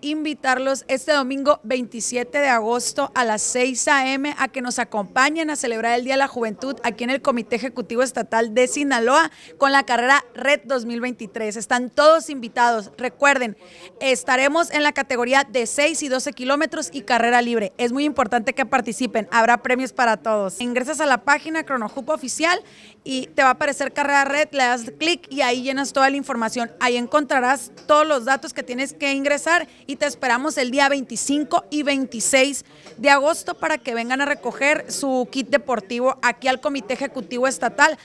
invitarlos este domingo 27 de agosto a las 6 a.m. a que nos acompañen a celebrar el Día de la Juventud aquí en el Comité Ejecutivo Estatal de Sinaloa con la carrera Red 2023. Están todos invitados. Recuerden, estaremos en la categoría de 6 y 12 kilómetros y carrera libre. Es muy importante que participen. Habrá premios para todos. Ingresas a la página cronojupo Oficial y te va a aparecer carrera Red, le das clic y ahí llenas toda la información. Ahí encontrarás todos los datos que tienes que ingresar y te esperamos el día 25 y 26 de agosto para que vengan a recoger su kit deportivo aquí al Comité Ejecutivo Estatal